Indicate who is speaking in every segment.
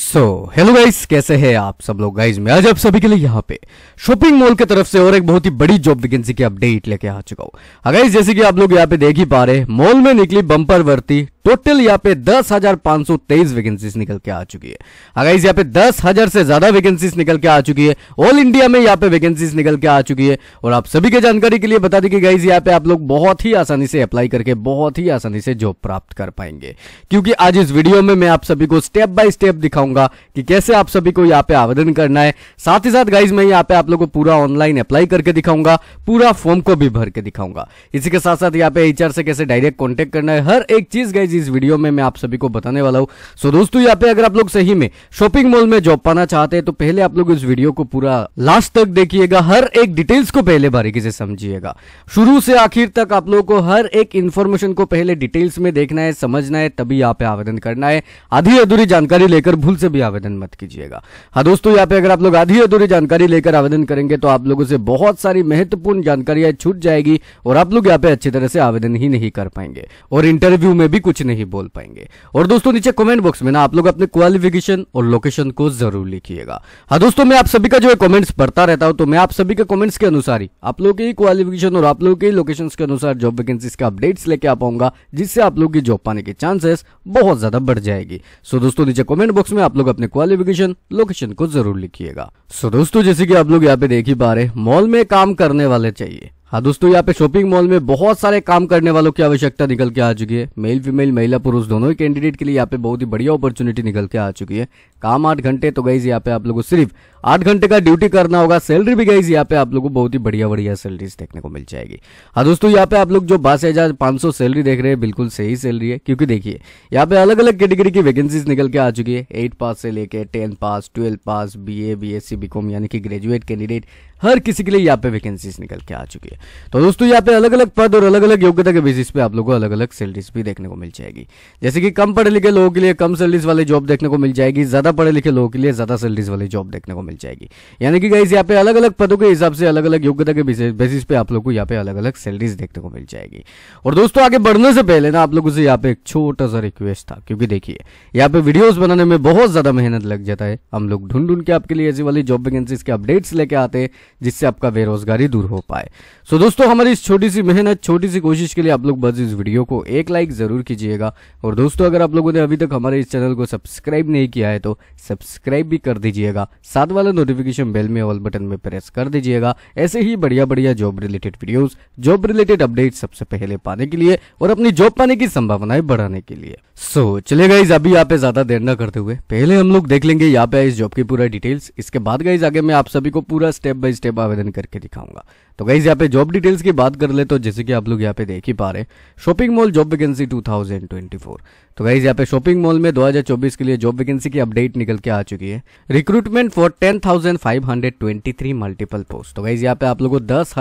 Speaker 1: so hello guys कैसे हैं आप सब लोग गाइस मैं आज आप सभी के लिए यहाँ पे शॉपिंग मॉल की तरफ से और एक बहुत ही बड़ी जॉब वैकेंसी की अपडेट लेके आ चुका हूँ गाइस हाँ जैसे कि आप लोग यहाँ पे देख ही पा रहे मॉल में निकली बम्पर वर्ती टोटल यहाँ पे दस हजार पांच सौ तेईस वैकेंसी निकल के आ चुकी है अगर यहाँ पे दस हजार से ज्यादा वैकेंसी निकल के आ चुकी है ऑल इंडिया में यहाँ पे वैकेंसी निकल के आ चुकी है और आप सभी के जानकारी के लिए बता दें कि गाइज यहाँ पे आप लोग बहुत ही आसानी से अप्लाई करके बहुत ही आसानी से जॉब प्राप्त कर पाएंगे क्योंकि आज इस वीडियो में मैं आप सभी को स्टेप बाय स्टेप दिखाऊंगा कि कैसे आप सभी को यहाँ पे आवेदन करना है साथ ही साथ गाइज मैं यहाँ पे आप लोग को पूरा ऑनलाइन अप्लाई करके दिखाऊंगा पूरा फॉर्म को भी भर के दिखाऊंगा इसी के साथ साथ यहाँ पे एचआर से कैसे डायरेक्ट कॉन्टेक्ट करना है हर एक चीज गाइज गाइज इस वीडियो में मैं आप सभी को बताने वाला हूँ सो दोस्तों यहाँ पे अगर आप लोग सही में शॉपिंग मॉल में जॉब पाना चाहते हैं तो पहले आप लोग इस वीडियो को पूरा लास्ट तक देखिएगा हर एक डिटेल्स को पहले बारीकी से समझिएगा शुरू से आखिर तक आप लोगों को हर एक इन्फॉर्मेशन को पहले डिटेल्स में देखना है समझना है तभी यहाँ पे आवेदन करना है आधी अधूरी जानकारी लेकर भूल से भी आवेदन मत कीजिएगा हाँ दोस्तों यहाँ पे अगर आप लोग आधी अधूरी जानकारी लेकर आवेदन करेंगे तो आप लोगों से बहुत सारी महत्वपूर्ण जानकारियां छूट जाएगी और आप लोग यहाँ पे अच्छी तरह से आवेदन ही नहीं कर पाएंगे और इंटरव्यू में भी कुछ कुछ नहीं बोल पाएंगे और दोस्तों नीचे कमेंट बॉक्स में ना आप लोग अपने क्वालिफिकेशन और लोकेशन को जरूर लिखिएगा हाँ दोस्तों मैं आप सभी का जो है कमेंट्स पढ़ता रहता हूँ तो मैं आप सभी के कमेंट्स के अनुसार ही आप लोग के क्वालिफिकेशन और आप लोग के लोकेशन के अनुसार जॉब वैकेंसी के अपडेट्स लेके आ पाऊंगा जिससे आप लोग की जॉब पाने के चांसेस बहुत ज्यादा बढ़ जाएगी सो दोस्तों नीचे कॉमेंट बॉक्स में आप लोग अपने क्वालिफिकेशन लोकेशन को जरूर लिखिएगा सो दोस्तों जैसे कि आप लोग यहाँ पे देख ही पा रहे मॉल में काम करने वाले चाहिए हाँ दोस्तों यहाँ पे शॉपिंग मॉल में बहुत सारे काम करने वालों की आवश्यकता निकल के आ चुकी है मेल फीमेल महिला पुरुष दोनों ही कैंडिडेट के लिए यहाँ पे बहुत ही बढ़िया अपॉर्चुनिटी निकल के आ चुकी है काम आठ घंटे तो गई यहाँ पे आप लोगों सिर्फ आठ घंटे का ड्यूटी करना होगा सैलरी भी गाइज यहाँ पे आप लोग को बहुत ही बढ़िया बढ़िया सैलरीज देखने को मिल जाएगी हाँ दोस्तों यहाँ पे आप लोग जो बासी हजार पांच सौ सैलरी देख रहे हैं बिल्कुल सही सैलरी है क्योंकि देखिए यहाँ पे अलग अलग कैटेगरी की वैकेंसीज निकल के आ चुकी है एट पास से लेके ten pass twelve pass B A B S C B com यानी कि ग्रेजुएट कैंडिडेट हर किसी के लिए यहाँ पे वैकेंसीज निकल के आ चुकी है तो दोस्तों यहाँ पे अलग अलग पद और अलग अलग योग्यता के बेसिस पे आप लोगों को अलग अलग सैलरीज भी देखने को मिल जाएगी जैसे कि कम पढ़े लिखे लोगों के लिए कम सैलरीज वाले जॉब देखने को मिल जाएगी ज्यादा पढ़े लिखे लोगों के लिए ज्यादा सैलरीज वाली जॉब देखने को मिल मिल जाएगी यानी कि गाइज यहाँ पे अलग अलग पदों के हिसाब से अलग अलग योग्यता के बेसिस पे आप लोग को यहाँ पे अलग अलग सैलरीज देखने को मिल जाएगी और दोस्तों आगे बढ़ने से पहले ना आप लोगों से यहाँ पे एक छोटा सा रिक्वेस्ट था क्योंकि देखिए यहाँ पे वीडियोज बनाने में बहुत ज्यादा मेहनत लग जाता है हम लोग ढूंढ ढूंढ के आपके लिए ऐसी वाली जॉब वैकेंसीज के अपडेट्स लेके आते हैं जिससे आपका बेरोजगारी दूर हो पाए सो दोस्तों हमारी इस छोटी सी मेहनत छोटी सी कोशिश के लिए आप लोग बस इस वीडियो को एक लाइक जरूर कीजिएगा और दोस्तों अगर आप लोगों ने अभी तक हमारे इस चैनल को सब्सक्राइब नहीं किया है तो सब्सक्राइब भी कर दीजिएगा साथ वाला नोटिफिकेशन बेल में ऑल बटन में प्रेस कर दीजिएगा ऐसे ही बढ़िया बढ़िया job related videos job related update सबसे पहले पाने के लिए और अपनी जॉब पाने की संभावनाएं बढ़ाने के लिए सो so, चले गाइज अभी यहाँ पे ज्यादा देर न करते हुए पहले हम लोग देख लेंगे यहाँ पे इस जॉब की पूरा डिटेल्स इसके बाद गाइज आगे मैं आप सभी को पूरा स्टेप बाय स्टेप आवेदन करके दिखाऊंगा तो गाइज यहाँ पे जॉब डिटेल्स की बात कर ले तो जैसे कि आप लोग यहाँ पे देख ही पा रहे हैं शॉपिंग मॉल जॉब वैकेंसी 2024 तो गाइज यहाँ पे शॉपिंग मॉल में 2024 के लिए जॉब वैकेंसी की अपडेट निकल के आ चुकी है रिक्रूटमेंट फॉर 10,523 मल्टीपल पोस्ट तो गाइज यहाँ पे आप लोगों को दस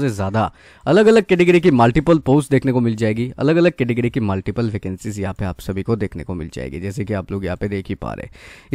Speaker 1: से ज्यादा अलग अलग कैटेगरी की मल्टीपल पोस्ट देखने को मिल जाएगी अलग अलग कैटेगरी की मल्टीपल वैकेंसीज यहाँ पे आप सभी को देखने को मिल जाएगी जैसे कि आप लोग यहाँ पे देख ही पा रहे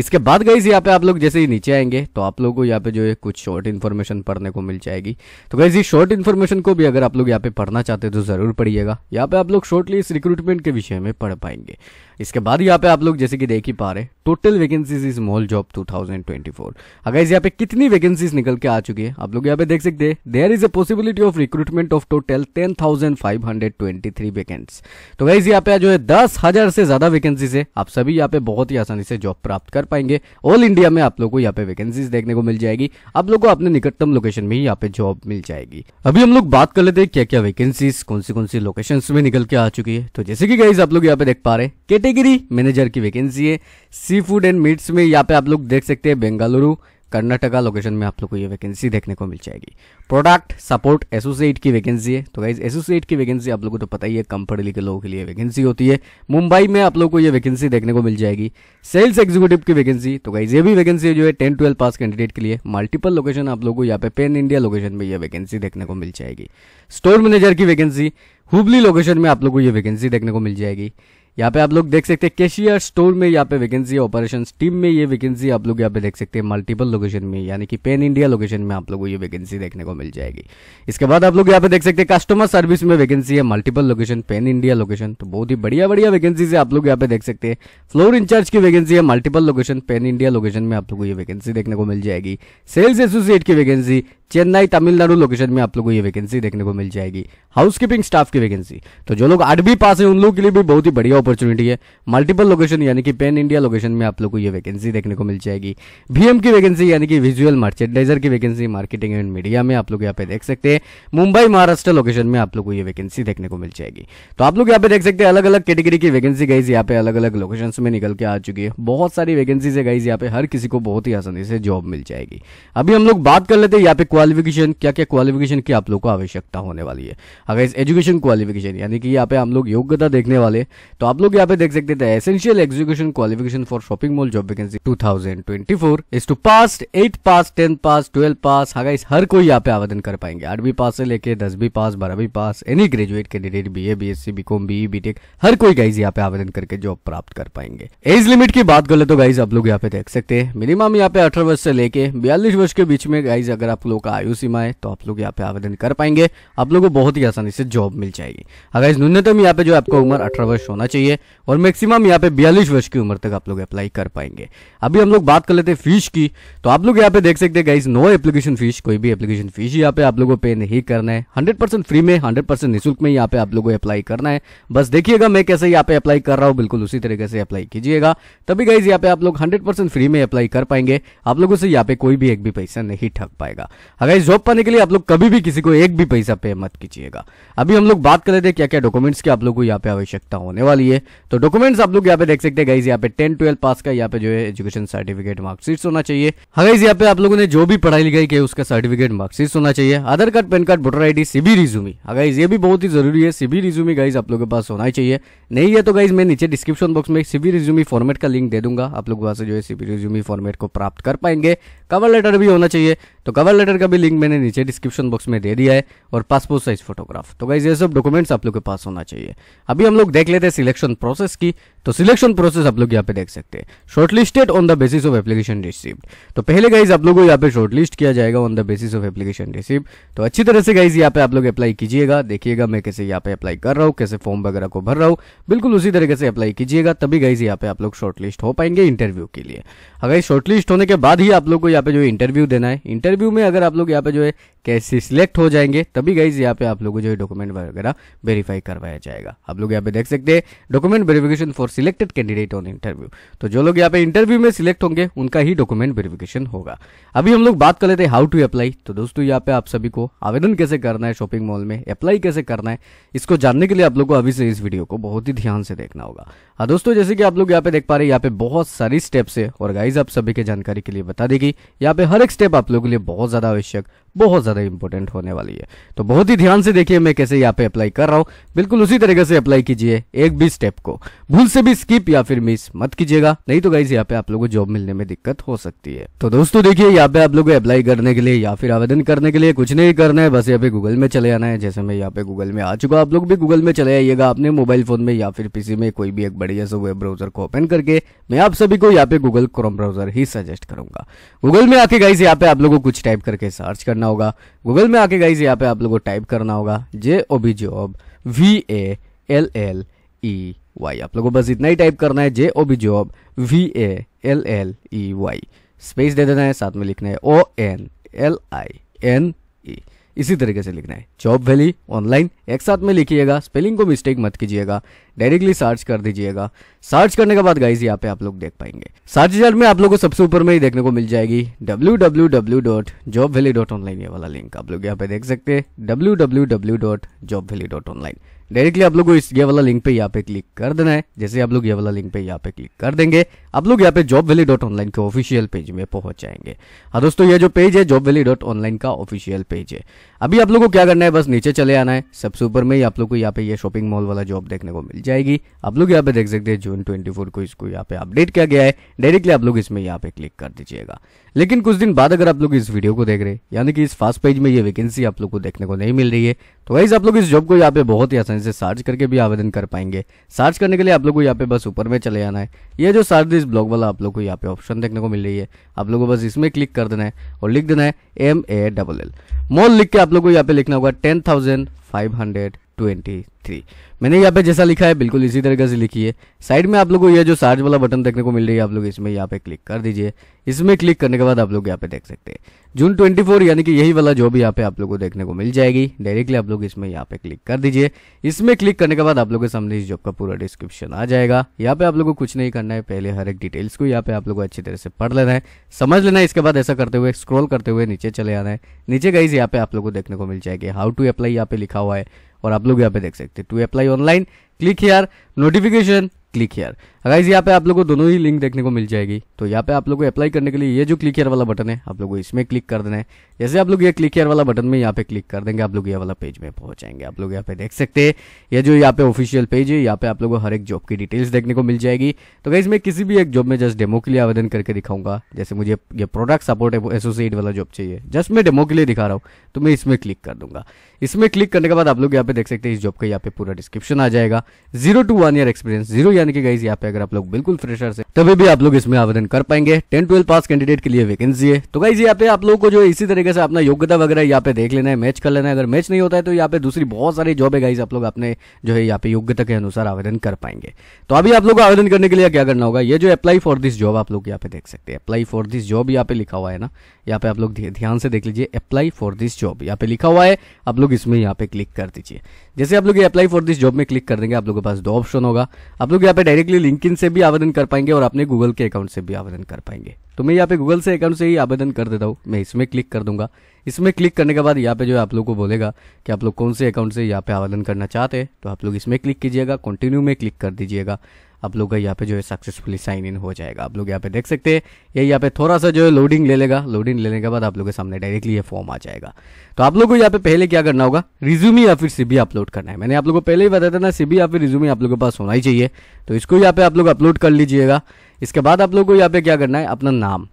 Speaker 1: इसके बाद गाइज यहाँ पे आप लोग जैसे ही नीचे आएंगे तो आप लोग को यहाँ पे जो है कुछ शॉर्ट इन्फॉर्मेशन पढ़ने को मिल जाएगी तो गाइज ये शॉर्ट इन्फॉर्मेशन को भी अगर आप लोग यहाँ पे पढ़ना चाहते हैं तो जरूर पढ़िएगा यहाँ पे आप लोग शॉर्टली इस रिक्रूटमेंट के विषय में पढ़ पाएंगे इसके बाद यहाँ पे आप लोग जैसे कि देख ही पा रहे total vacancies is mall job 2024 अगर यहाँ पे कितनी वैकेंसीज निकल के आ चुकी है आप लोग यहाँ पे देख सकते हैं there is a possibility of recruitment of total 10,523 vacancy तो गाइज यहाँ पे जो है दस हजार से ज्यादा वैकेंसीज है आप सभी यहाँ पे बहुत ही आसानी से जॉब प्राप्त कर पाएंगे ऑल इंडिया में आप लोग को यहाँ पे वैकेंसीज देखने को मिल जाएगी आप लोग को अपने निकटतम लोकेशन में ही यहाँ पे जॉब मिल जाएगी अभी हम लोग बात कर लेते हैं क्या क्या वैकेंसी कौन सी कौन सी लोकेशन में निकल के आ चुकी है तो जैसे कि गाइज आप लोग यहाँ पे देख पा रहे हैं कैटेगरी मैनेजर की वैकेंसी है सी फूड एंड मीट्स में यहाँ पे आप लोग देख सकते हैं बेंगलुरु कर्नाटका लोकेशन में आप लोग को ये वैकेंसी देखने को मिल जाएगी प्रोडक्ट सपोर्ट एसोसिएट की वैकेंसी है तो गाइज एसोसिएट की वैकेंसी आप लोगों को तो पता ही है कम पढ़े लिखे लोगों के लिए वैकेंसी होती है मुंबई में आप लोग को ये वैकेंसी देखने को मिल जाएगी सेल्स एग्जीक्यूटिव की वैकेंसी तो गाइज ये भी वैकेंसी जो है टेन ट्वेल्व पास कैंडिडेट के लिए मल्टीपल लोकेशन आप लोग को यहाँ पे पेन इंडिया लोकेशन में यह वैकेंसी देखने को मिल जाएगी स्टोर मैनेजर की वैकेंसी हुबली लोकेशन में आप लोग को ये वैकेंसी देखने को मिल जाएगी यहाँ पे आप लोग देख सकते हैं कैशियर स्टोर में यहाँ पे वैकेंसी है ऑपरेशन टीम में ये वैकेंसी आप लोग यहाँ पे देख सकते हैं मल्टीपल लोकेशन में यानी कि पेन इंडिया लोकेशन में आप लोगों को ये वैकेंसी देखने को मिल जाएगी इसके बाद आप लोग यहाँ पे देख सकते हैं कस्टमर सर्विस में वैकेंसी है multiple location pan India location तो बहुत ही बढ़िया बढ़िया वैकेंसी आप लोग यहाँ पे देख सकते हैं फ्लोर इंचार्ज की वैकेंसी है multiple location pan India location में आप लोग को ये वैकेंसी देखने को मिल जाएगी सेल्स एसोसिएट की वैकेंसी चेन्नई तमिलनाडु लोकेशन में आप लोगों को ये वैकेंसी देखने को मिल जाएगी हाउसकीपिंग स्टाफ की वैकेंसी तो जो लोग आठवीं पास है उन लोगों के लिए भी बहुत ही बढ़िया अपॉर्चुनिटी है मल्टीपल लोकेशन यानी कि पेन इंडिया लोकेशन में आप लोग को ये वैकेंसी देखने को मिल जाएगी भीएम की वैकेंसी यानी कि विजुअल मर्चेंडाइजर की वैकेंसी मार्केटिंग एंड मीडिया में आप लोग यहाँ पे देख सकते हैं मुंबई महाराष्ट्र लोकेशन में आप लोग को ये वैकेंसी देखने को मिल जाएगी तो आप लोग यहाँ पे देख सकते हैं अलग अलग कैटेगरी की वैकेंसी गाइज यहाँ पे अलग अलग लोकेशन में निकल के आ चुकी है बहुत सारी वैकेंसी है गाइज यहाँ पे हर किसी को बहुत ही आसानी से जॉब मिल जाएगी अभी हम लोग बात कर लेते हैं यहाँ पे क्वालिफिकेशन क्या क्या क्वालिफिकेशन की आप लोग को आवश्यकता होने वाली है अगर एजुकेशन क्वालिफिकेशन यानी कि यहाँ पे हम लोग योग्यता देखने वाले तो आप लोग यहाँ पे देख सकते थे essential execution qualification for shopping mall job vacancy 2024 इस two pass eight pass ten pass twelve pass हाँ हर कोई यहाँ पे आवेदन कर पाएंगे आठवीं पास से लेके दसवीं पास बारहवीं pass any graduate candidate B A B S C B com B B Tech हर कोई गाइज यहाँ पे आवेदन करके जॉब प्राप्त कर पाएंगे एज लिमिट की बात करें तो गाइज आप लोग यहाँ पे देख सकते हैं मिनिमम यहाँ पे अठारह वर्ष से लेके बयालीस वर्ष के बीच में गाइज अगर आप लोग का आयु सीमा है तो आप लोग यहाँ पे आवेदन कर पाएंगे आप लोग को बहुत ही आसानी से जॉब मिल जाएगी अगर हाँ न्यूनतम यहाँ पे जो आपको उम्र अठारह वर्ष होना चाहिए चाहिए और मैक्सिमम यहाँ पे बयालीस वर्ष की उम्र तक आप लोग अप्लाई कर पाएंगे अभी हम लोग बात कर लेते हैं फीस की तो आप लोग यहाँ पे देख सकते हैं गाइज नो एप्लीकेशन फीस कोई भी एप्लीकेशन फीस यहाँ पे आप लोगों को पे नहीं करना है हंड्रेड फ्री में हंड्रेड निःशुल्क में यहाँ पे आप लोगों को अप्लाई करना है बस देखिएगा मैं कैसे यहाँ पे अप्लाई कर रहा हूँ बिल्कुल उसी तरीके से अप्लाई कीजिएगा तभी गाइज यहाँ पे आप लोग हंड्रेड फ्री में अप्लाई कर पाएंगे आप लोगों से यहाँ पे कोई भी एक भी पैसा नहीं ठग पाएगा अगर हाँ, जॉब पाने के लिए आप लोग कभी भी किसी को एक भी पैसा पे मत कीजिएगा अभी हम लोग बात कर लेते हैं क्या क्या डॉक्यूमेंट्स की आप लोगों को यहाँ पे आवश्यकता होने वाली है चाहिए तो डॉक्यूमेंट्स आप लोग यहाँ पे देख सकते हैं गाइज यहाँ पे टेन ट्वेल्व पास का यहाँ पे जो है एजुकेशन सर्टिफिकेट मार्कशीट्स होना चाहिए हाइज यहाँ पे आप लोगों ने जो भी पढ़ाई लिखाई की उसका सर्टिफिकेट मार्कशीट्स होना चाहिए Aadhaar card pan card voter ID CV resume guys ये भी बहुत ही जरूरी है सीबी रिज्यूमी गाइज आप लोगों के पास होना चाहिए नहीं है तो गाइज मैं नीचे डिस्क्रिप्शन बॉक्स में सीबी रिज्यूमी फॉर्मेट का लिंक दे दूंगा आप लोग वहां से जो है सीबी रिज्यूमी फॉर्मेट को प्राप्त कर पाएंगे कवर लेटर भी होना चाहिए तो कवर लेटर का भी लिंक मैंने नीचे डिस्क्रिप्शन बॉक्स में दे दिया है और पासपोर्ट साइज फोटोग्राफ तो गाइज ये सब डॉक्यूमेंट्स आप लोग के पास होना चाहिए अभी हम लोग देख लेते हैं सिलेक्शन प्रोसेस की तो सिलेक्शन प्रोसेस आप लोग यहाँ पे देख सकते हैं shortlisted on the basis of application receive तो पहले गाइज आप लोग को यहाँ पे शॉर्टलिस्ट किया जाएगा on the basis of application receive तो अच्छी तरह से गाइज यहाँ पे आप लोग अप्लाई कीजिएगा देखिएगा मैं कैसे यहाँ पे अप्लाई कर रहा हूँ कैसे फॉर्म वगैरह को भर रहा हूँ बिल्कुल उसी तरीके से अप्लाई कीजिएगा तभी गाइज यहाँ पे आप लोग शॉर्टलिस्ट हो पाएंगे इंटरव्यू के लिए अगर शॉर्टलिस्ट होने के बाद ही आप लोग को यहाँ पे जो इंटरव्यू देना है इंटरव्यू इंटरव्यू में अगर आप लोग यहाँ पे जो है कैसे सिलेक्ट हो जाएंगे तभी गाइज यहाँ पे आप लोगों जो है डॉक्यूमेंट वगैरह वेरीफाई करवाया जाएगा आप लोग यहाँ पे देख सकते हैं document verification for selected candidate on interview तो जो लोग यहाँ पे इंटरव्यू में सिलेक्ट होंगे उनका ही डॉक्यूमेंट वेरिफिकेशन होगा अभी हम लोग बात कर लेते हैं हाउ टू अप्लाई तो दोस्तों यहाँ पे आप सभी को आवेदन कैसे करना है शॉपिंग मॉल में अप्लाई कैसे करना है इसको जानने के लिए आप लोग को अभी से इस वीडियो को बहुत ही ध्यान से देखना होगा हाँ दोस्तों जैसे कि आप लोग यहाँ पे देख पा रहे हैं यहाँ पे बहुत सारी स्टेप्स है और गाइज आप सभी के जानकारी के लिए बता देगी यहाँ पे हर एक स्टेप आप लोगों के लिए बहुत ज्यादा आवश्यक बहुत ज़्यादा इंपॉर्टेंट होने वाली है तो बहुत ही ध्यान से देखिए मैं कैसे यहाँ पे अप्लाई कर रहा हूँ बिल्कुल उसी तरीके से अप्लाई कीजिए एक भी स्टेप को भूल से भी स्किप या फिर मिस मत कीजिएगा नहीं तो गाइज यहाँ पे आप लोगों को जॉब मिलने में दिक्कत हो सकती है तो दोस्तों देखिए यहाँ पे आप लोग अप्लाई करने के लिए या फिर आवेदन करने के लिए कुछ नहीं करना है बस यहाँ पे गूगल में चले आना है जैसे मैं यहाँ पे गूगल में आ चुका आप लोग भी गूगल में चले आइएगा अपने मोबाइल फोन में या फिर पीसी में कोई भी एक बढ़िया से वेब ब्राउजर को ओपन करके मैं आप सभी को यहाँ पे गूगल क्रोम ब्राउजर ही सजेस्ट करूंगा गूगल में आके गाइज यहाँ पे आप लोगों को कुछ टाइप करके सर्च करना होगा गूगल में आके गाइज यहाँ पे आप लोगों को टाइप करना होगा J O B job V A L L E Y आप लोगों को बस इतना ही टाइप करना है J O B job V A L L E Y space दे देना है साथ में लिखना है O N L I N E इसी तरीके से लिखना है जॉब वैली ऑनलाइन एक साथ में लिखिएगा स्पेलिंग को मिस्टेक मत कीजिएगा डायरेक्टली सर्च कर दीजिएगा सर्च करने के बाद गाइज यहाँ पे आप लोग देख पाएंगे सर्च रिजल्ट में आप लोग को सबसे ऊपर में ही देखने को मिल जाएगी W W W dot job valley dot online ये वाला लिंक आप लोग यहाँ पे देख सकते हैं W W W dot job valley dot online directly आप लोग को इस ये वाला लिंक पे यहाँ पे क्लिक कर देना है जैसे आप लोग ये वाला लिंक पे यहाँ पे क्लिक कर देंगे आप लोग यहाँ पे जॉब वैली डॉट ऑनलाइन के ऑफिशियल पेज में पहुंच जाएंगे हाँ दोस्तों ये जो पेज है जॉब वैली डॉट ऑनलाइन का ऑफिशियल पेज है अभी आप लोग को क्या करना है बस नीचे चले आना है सबसे ऊपर में ही आप लोग को यहाँ पे ये शॉपिंग मॉल वाला जॉब देखने को मिल जाएगी आप लोग यहाँ पे देख सकते हैं जून 24 को इसको यहाँ पे अपडेट किया गया है डायरेक्टली आप लोग इसमें यहाँ पे क्लिक कर दीजिएगा लेकिन कुछ दिन बाद अगर आप लोग इस वीडियो को देख रहे हैं यानी कि इस फास्ट पेज में ये वैकेंसी आप लोग को देखने को नहीं मिल रही है तो वाइज आप लोग इस जॉब को यहाँ पे बहुत ही आसानी से सर्च करके भी आवेदन कर पाएंगे सर्च करने के लिए आप लोग को यहाँ पे बस ऊपर में चले आना है ये जो सर्च दिस ब्लॉग वाला आप लोग को यहाँ पे ऑप्शन देखने को मिल रही है आप लोग को बस इसमें क्लिक कर देना है और लिख देना है M A double L mall लिख के आप लोग को यहाँ पे लिखना होगा टेन थाउजेंड फाइव हंड्रेड 2023 मैंने यहाँ पे जैसा लिखा है बिल्कुल इसी तरीके से लिखी है साइड में आप लोग को यह जो सार्ज वाला बटन देखने को मिल रही है आप लोग इसमें यहाँ पे क्लिक कर दीजिए इसमें क्लिक करने के बाद आप लोग यहाँ पे देख सकते हैं जून 24 यानी कि यही वाला जॉब यहाँ पे आप लोग को देखने को मिल जाएगी डायरेक्टली आप लोग इसमें यहाँ पे क्लिक कर दीजिए इसमें क्लिक करने के बाद आप लोग के सामने इस जॉब का पूरा डिस्क्रिप्शन आ जाएगा यहाँ पे आप लोग को कुछ नहीं करना है पहले हर एक डिटेल्स को यहाँ पे आप लोग को अच्छी तरह से पढ़ लेना है समझ लेना है इसके बाद ऐसा करते हुए स्क्रॉल करते हुए नीचे चले आना है नीचे गई यहाँ पे आप लोग को देखने को मिल जाएगी हाउ टू अप्लाई यहाँ पे लिखा हुआ है और आप लोग यहाँ पे देख सकते हैं to apply online click here notification click here guys यहाँ पे आप लोगों को दोनों ही लिंक देखने को मिल जाएगी तो यहाँ पे आप लोगों को अप्लाई करने के लिए ये जो क्लिक वाला बटन है आप लोगों को इसमें क्लिक कर देना है जैसे आप लोग ये क्लिक वाला बटन में यहाँ पे क्लिक कर देंगे आप लोग ये वाला पेज में पहुंच जाएंगे आप लोग यहाँ पे देख सकते हैं ये जो यहाँ पे ऑफिशियल पेज है यहाँ पे आप लोगों को हर एक जॉब की डिटेल्स देखने को मिल जाएगी तो गाइज मैं किसी भी एक जॉब में जस्ट डेमो के लिए आवेदन करके दिखाऊंगा जैसे मुझे ये प्रोडक्ट सपोर्ट एसोसिएट वाला जॉब चाहिए जस्ट मैं डेमो के लिए दिखा रहा हूँ तो मैं इसमें क्लिक कर दूंगा इसमें क्लिक करने के बाद आप लोग यहाँ पे देख सकते हैं इस जॉब का यहाँ पे पूरा डिस्क्रिप्शन आ जाएगा zero to one year experience zero यानी कि गाइज यहाँ पे है अगर आप लोग बिल्कुल फ्रेशर से तभी भी आप लोग इसमें आवेदन कर पाएंगे टेन ट्वेल्व पास कैंडिडेट के लिए वैकेंसी है तो गाइज यहाँ पे आप लोग को जो इसी तरीके से अपना योग्यता वगैरह यहाँ पे देख लेना है मैच कर लेना है अगर मैच नहीं होता है तो यहाँ पे दूसरी बहुत सारी जॉब है गाइज आप लोग अपने जो है यहाँ पे योग्यता के अनुसार आवेदन कर पाएंगे तो अभी आप लोग को आवेदन करने के लिए क्या करना होगा ये जो अप्लाई फॉर दिस जॉब आप लोग यहाँ पे देख सकते हैं अप्लाई फॉर दिस जॉब यहाँ पे लिखा हुआ है ना यहाँ पे आप लोग ध्यान से देख लीजिए अप्लाई फॉर दिस जॉब यहाँ पे लिखा हुआ है आप लोग इसमें यहाँ पे क्लिक कर दीजिए जैसे आप लोग अप्लाई फॉर दिस जॉब में क्लिक कर देंगे आप लोगों के पास दो ऑप्शन होगा आप लोग यहाँ पे डायरेक्टली लिंक लिंकिन से भी आवेदन कर पाएंगे और अपने गूगल के अकाउंट से भी आवेदन कर पाएंगे तो मैं यहाँ पे गूगल से अकाउंट से ही आवेदन कर देता हूँ मैं इसमें क्लिक कर दूंगा इसमें क्लिक करने के बाद यहाँ पे जो है आप लोग को बोलेगा कि आप लोग कौन से अकाउंट से यहाँ पे आवेदन करना चाहते हैं तो आप लोग इसमें क्लिक कीजिएगा कंटिन्यू में क्लिक कर दीजिएगा आप लोग का यहाँ पे जो है सक्सेसफुली साइन इन हो जाएगा आप लोग यहाँ पे देख सकते हैं ये यहाँ पे थोड़ा सा जो है लोडिंग ले लेगा लोडिंग लेने के बाद आप लोग के सामने डायरेक्टली ये फॉर्म आ जाएगा तो आप लोग को यहाँ पे पहले क्या करना होगा रिज्यूमी या फिर सीबी अपलोड करना है मैंने आप लोग को पहले ही बताया था ना सीबी या फिर रिज्यूमी आप लोग के पास होना ही चाहिए तो इसको यहाँ पे आप लोग अपलोड कर लीजिएगा इसके बाद आप लोग को यहाँ पे क्या करना है अपना नाम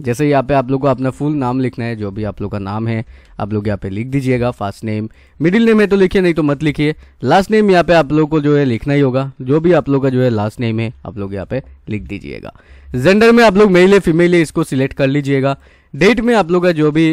Speaker 1: जैसे यहाँ पे आप लोग को अपना फुल नाम लिखना है जो भी आप लोग का नाम है आप लोग यहाँ पे लिख दीजिएगा फर्स्ट नेम मिडिल नेम है तो लिखिए नहीं तो मत लिखिए लास्ट नेम यहाँ पे आप लोग को जो है लिखना ही होगा जो भी आप लोग का जो है लास्ट नेम है आप लोग यहाँ पे लिख दीजिएगा जेंडर में आप लोग मेल है फीमेल है इसको सिलेक्ट कर लीजिएगा डेट में आप लोग का जो भी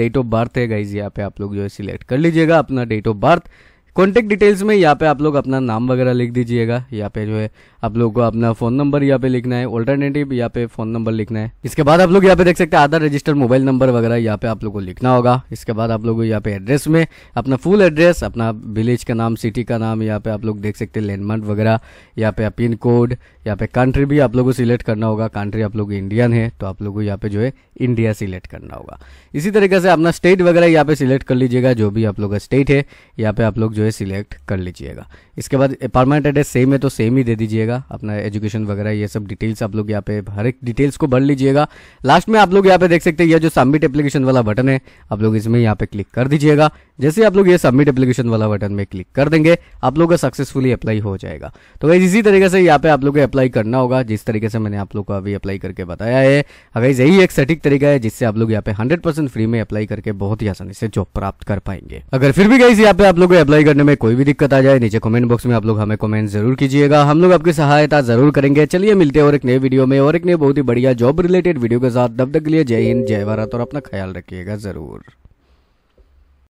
Speaker 1: डेट ऑफ बर्थ है गाइज यहाँ पे आप लोग जो है सिलेक्ट कर लीजिएगा अपना date of birth contact details में यहाँ पे आप लोग अपना नाम वगैरह लिख दीजिएगा यहाँ पे जो है आप लोग को अपना फोन नंबर यहाँ पे लिखना है ऑल्टरनेटिव यहाँ पे फोन नंबर लिखना है इसके बाद आप लोग यहाँ पे देख सकते हैं आधार रजिस्टर मोबाइल नंबर वगैरह यहाँ पे आप लोग को लिखना होगा इसके बाद आप लोग यहाँ पे एड्रेस में अपना फुल एड्रेस अपना विलेज का नाम सिटी का नाम यहाँ पे आप लोग देख सकते हैं लैंडमार्क वगैरह यहाँ पे पिन कोड यहाँ पे कंट्री भी आप लोग को सिलेक्ट करना होगा कंट्री आप लोग इंडियन है तो आप लोग को यहाँ पे जो है इंडिया सिलेक्ट करना होगा इसी तरीके से अपना स्टेट वगैरह यहाँ पे सिलेक्ट कर लीजिएगा जो भी आप लोग का स्टेट है यहाँ पे आप लोग जो है सिलेक्ट कर लीजिएगा इसके बाद परमानेंट एड्रेस सेम है तो सेम ही दे दीजिएगा अपना एजुकेशन वगैरह ये सब डिटेल्स आप लोग यहाँ पे हर एक डिटेल्स को भर लीजिएगा लास्ट में आप लोग यहाँ पे देख सकते हैं यह जो सबमिट एप्लीकेशन वाला बटन है आप लोग इसमें यहाँ पे क्लिक कर दीजिएगा जैसे आप लोग ये सबमिट एप्लीकेशन वाला बटन में क्लिक कर देंगे आप लोग का सक्सेसफुली अप्लाई हो जाएगा तो वैसे इसी तरीके से यहाँ पे आप लोग को अप्लाई करना होगा जिस तरीके से मैंने आप लोग को अभी अप्लाई करके बताया है अगर यही एक सटीक तरीका है जिससे आप लोग यहाँ पे हंड्रेड फ्री में अप्लाई करके बहुत ही आसानी से जॉब प्राप्त कर पाएंगे अगर फिर भी गई यहाँ पे आप लोग को अप्लाई करने में कोई भी दिक्कत आ जाए नीचे कॉमेंट बॉक्स में आप लोग हमें कॉमेंट जरूर कीजिएगा हम लोग आपकी सहायता जरूर करेंगे चलिए मिलते हैं और एक नए वीडियो में और एक नए बहुत ही बढ़िया जॉब रिलेटेड वीडियो के साथ तब तक के लिए जय हिंद जय भारत और अपना ख्याल रखिएगा जरूर